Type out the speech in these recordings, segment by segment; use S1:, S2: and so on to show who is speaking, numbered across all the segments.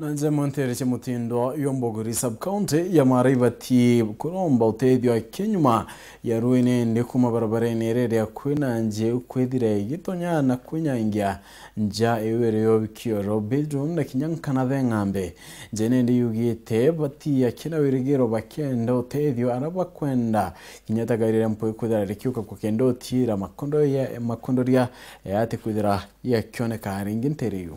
S1: nanze montere cy'umutindo yo mbogori subcounty yamwariba ati kuromba utethio akinyuma yaruwe nende kumabarabara enerere yakwenanje ukwethire gitonya na kwenyangia nja ewereyo bikioro bedroom na kinyankana theng'ambe nje nende yugite bati yakina wiregero bakenda utethio arabakwenda kinyatagarira mpoe kwithira rikiuka kwa kendo tira makondo ya makondoria yate kwithira yakioneka ringi nteriyu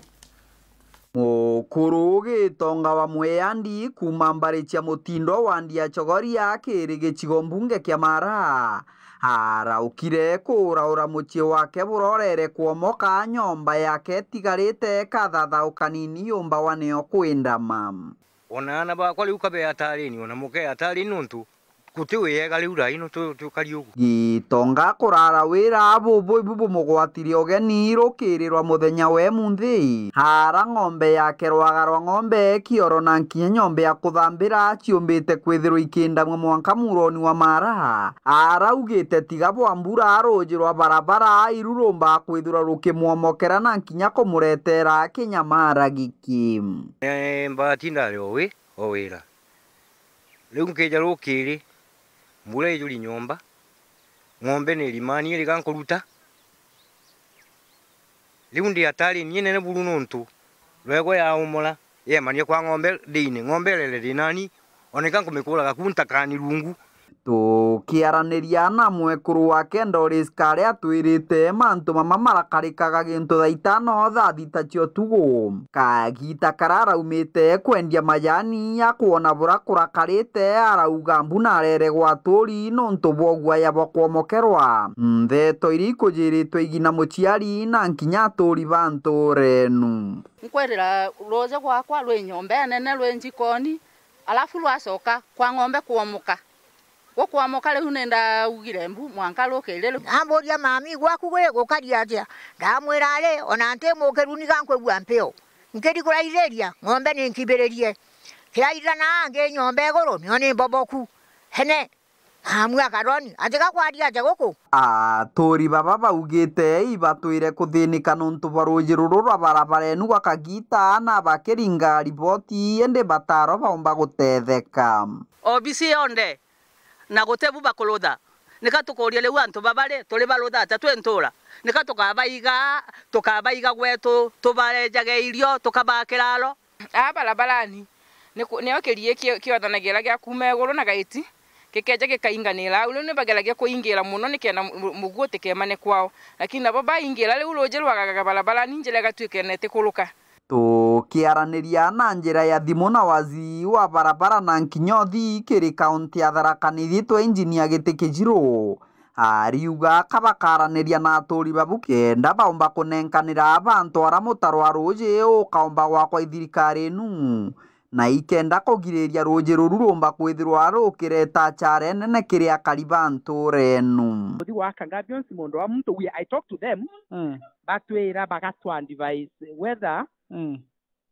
S2: mukuru gitonga wa mweandi kuma wa mutindo wandia ya kiri gichigo mbunge kia mara araukire kuraura mucii wake burorere kuomoka nyomba yake etigarite kathathaukani niyumba waneo kwindama
S1: onaana bakwa riu kabe hatarini ona muke nuntu gutiwiyega riu raino tukari uguo
S2: gitonga kurara wira abubu ibu bumugwatire ogeni irukirirwa muthenya we munthi hara ng'ombe yake rwaga rwa ng'ombe kioro na nkinya nyombe ya kuthambira ciumbite kwithirwo ikinda mwanka muroni wa maraha araugite tiga bwa mbura ruji rwa barabara iru kwithirwa rukimwomokera na nkinya kumuretera kinyamara giki
S1: mbatindari owi owira riu nkija rukiri mbura ijo nyomba ng'ombe nilimanie ligankoluta liundi ndi hatari nie nene bulu nuntu lwegwa yaumula yemanie kwa ng'ombe dine ng'ombe lele dinani oneka nkumikulaga kuntakani lungu
S2: tukiaranĩria na mwekuru wa kendoris karĩa atwirite mantũ mama marakarĩkaga gĩntũ tha itano thaa cio tugũ kagita umite kwendia majani akuona bũra kũrakarĩte arauga mbuna areregwa tũri nũntũ bwoguaya bokwomokerwa ntheto iria ikũjĩrĩtwe igina mũciari na nkinya tũri bantũ renu nkwĩrĩra roze gwakwa rwĩ nyomba nene rwĩ njikoni alafu rwacoka kwa ng'ombe
S1: kuomuka gukwa mokale unenda ugire mbu mwankaluka ilelo amboria mami gwaku gwe gukaria atia ndamwira ari ona ntimukiru ni gankwigua kula nkirikuraithĩria ng'ombe ni nĩ nkĩmbĩrĩrie na ange nyombe goro nĩo boboku hene hamwe karoni atiga kwaria goko
S2: gũkũ tori baba baugĩte ibatwĩre kũthĩnĩka nũntũ barũji rũrũ rwa barabara ĩnu gwakagita na bakeringa riboti ĩndĩ bataro baumba gutetheka obisi yonde na gutebu bakulutha nika tukuria riu antu babare turi baruthate
S1: twi ntura nika tukabaiga tukabaiga gwetu tubarejage irio tukabakiraro aa barabarani nio kirie kiothanagira gia kuma iguru na gaiti gikenja gikainganira riu ni bageragia kuingira muno nikenda muguo tikemane kwao lakini nabo baingira riu runji rwagagaga barabarani njira igatuika na itikuruka
S2: tukiaraniria na njira ya thimu na wazi wa barabara na nkinyothi kiri kaunti ya tharaka nithitwe injinia giti kijiru ariuga kabakaaraniria na aturi babu kenda baumba kunenkanira bantu ara mutaro wa ruji ukaumba gwakwa ithirikari nu na ikenda kugiriria ruji ruru rumba kwithirwa rukireta chare nene kiria kari bantu renu we i talk to them mm. whether mm.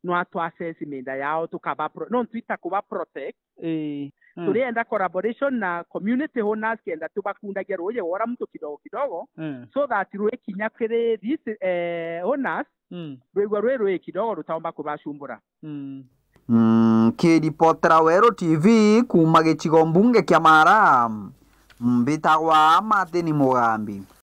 S2: no atwacesimenda yao tukaba no ntwita kuba protect e. Mm. turienda collaboration na community owners kenda tubakundagia ruye wora mtu kidogo kidogo mm. so that rwe kinya this eh, owners mm. rwigwa rwe rwe kidogo rutaomba kubashumbura mm. mm, kiripotera weru tv kuma gicigo mbunge kia mara mbitagwa mm, matini mugambi